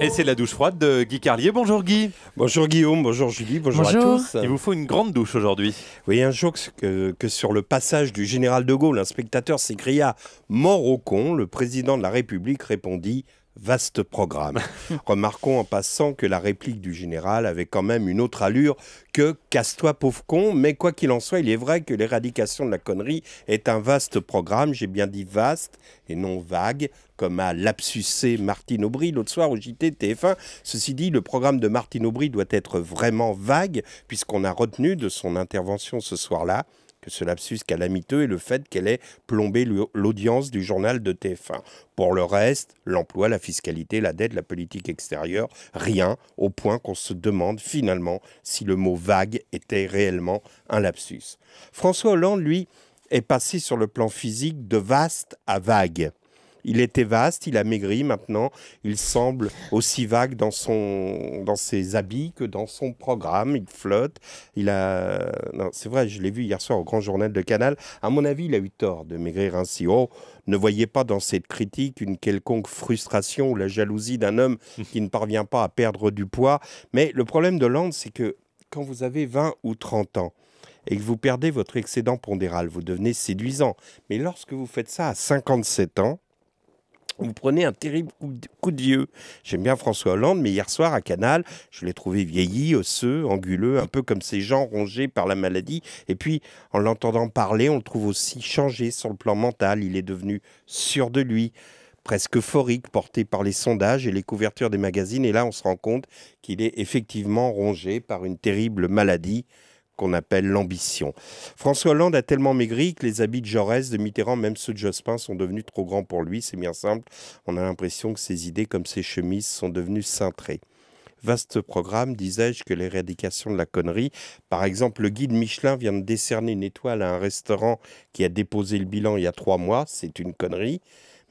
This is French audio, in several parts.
Et c'est la douche froide de Guy Carlier. Bonjour Guy. Bonjour Guillaume, bonjour Julie, bonjour, à tous. Il vous faut une grande douche aujourd'hui. Oui, un jour que, que, sur le passage du général de Gaulle, un spectateur s'écria Mort au con, le président de la République répondit Vaste programme. Remarquons en passant que la réplique du général avait quand même une autre allure que Casse-toi pauvre con, mais quoi qu'il en soit, il est vrai que l'éradication de la connerie est un vaste programme, j'ai bien dit vaste et non vague, comme a lapsusé Martine Aubry l'autre soir au JT TF1. Ceci dit, le programme de Martine Aubry doit être vraiment vague, puisqu'on a retenu de son intervention ce soir-là que ce lapsus calamiteux est le fait qu'elle ait plombé l'audience du journal de TF1. Pour le reste, l'emploi, la fiscalité, la dette, la politique extérieure, rien, au point qu'on se demande finalement si le mot vague était réellement un lapsus. François Hollande, lui, est passé sur le plan physique de vaste à vague. Il était vaste, il a maigri maintenant, il semble aussi vague dans, son, dans ses habits que dans son programme, il flotte. Il a... C'est vrai, je l'ai vu hier soir au grand journal de Canal. À mon avis, il a eu tort de maigrir ainsi. Oh, ne voyez pas dans cette critique une quelconque frustration ou la jalousie d'un homme qui ne parvient pas à perdre du poids. Mais le problème de Land, c'est que quand vous avez 20 ou 30 ans, et que vous perdez votre excédent pondéral, vous devenez séduisant. Mais lorsque vous faites ça à 57 ans, vous prenez un terrible coup de vieux. J'aime bien François Hollande, mais hier soir à Canal, je l'ai trouvé vieilli, osseux, anguleux, un peu comme ces gens rongés par la maladie. Et puis, en l'entendant parler, on le trouve aussi changé sur le plan mental. Il est devenu sûr de lui, presque euphorique, porté par les sondages et les couvertures des magazines. Et là, on se rend compte qu'il est effectivement rongé par une terrible maladie qu'on appelle l'ambition. François Hollande a tellement maigri que les habits de Jaurès, de Mitterrand, même ceux de Jospin sont devenus trop grands pour lui, c'est bien simple. On a l'impression que ses idées comme ses chemises sont devenues cintrées. Vaste programme, disais-je, que l'éradication de la connerie. Par exemple, le guide Michelin vient de décerner une étoile à un restaurant qui a déposé le bilan il y a trois mois. C'est une connerie.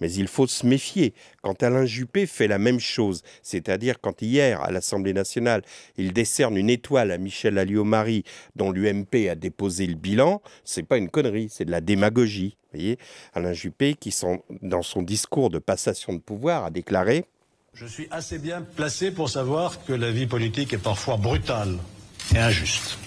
Mais il faut se méfier quand Alain Juppé fait la même chose, c'est-à-dire quand hier, à l'Assemblée nationale, il décerne une étoile à Michel Alliot-Marie, dont l'UMP a déposé le bilan, c'est pas une connerie, c'est de la démagogie. Alain Juppé, qui sont, dans son discours de passation de pouvoir, a déclaré Je suis assez bien placé pour savoir que la vie politique est parfois brutale et injuste.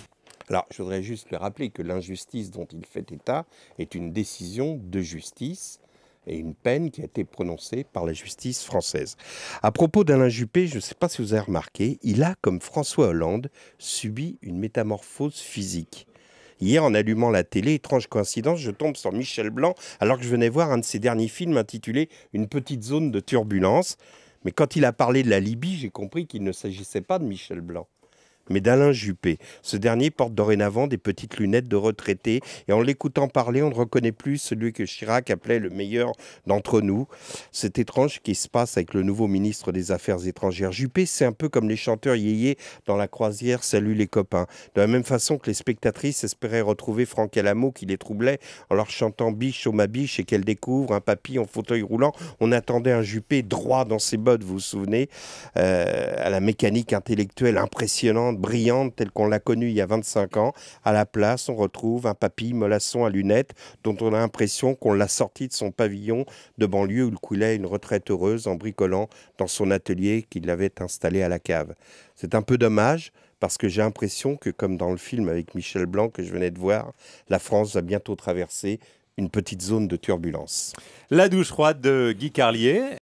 Alors, je voudrais juste le rappeler que l'injustice dont il fait état est une décision de justice et une peine qui a été prononcée par la justice française. À propos d'Alain Juppé, je ne sais pas si vous avez remarqué, il a, comme François Hollande, subi une métamorphose physique. Hier, en allumant la télé, étrange coïncidence, je tombe sur Michel Blanc alors que je venais voir un de ses derniers films intitulé Une petite zone de turbulence. Mais quand il a parlé de la Libye, j'ai compris qu'il ne s'agissait pas de Michel Blanc mais d'Alain Juppé. Ce dernier porte dorénavant des petites lunettes de retraité et en l'écoutant parler, on ne reconnaît plus celui que Chirac appelait le meilleur d'entre nous. C'est étrange ce qui se passe avec le nouveau ministre des Affaires étrangères. Juppé, c'est un peu comme les chanteurs yéyés dans la croisière Salut les copains. De la même façon que les spectatrices espéraient retrouver Franck Alamo qui les troublait en leur chantant biche au ma biche et qu'elle découvre un papy en fauteuil roulant. On attendait un Juppé droit dans ses bottes, vous vous souvenez, euh, à la mécanique intellectuelle impressionnante brillante telle qu'on l'a connue il y a 25 ans. À la place, on retrouve un papy molasson à lunettes dont on a l'impression qu'on l'a sorti de son pavillon de banlieue où il coulait une retraite heureuse en bricolant dans son atelier qu'il avait installé à la cave. C'est un peu dommage, parce que j'ai l'impression que, comme dans le film avec Michel Blanc que je venais de voir, la France va bientôt traverser une petite zone de turbulence. La douche froide de Guy Carlier.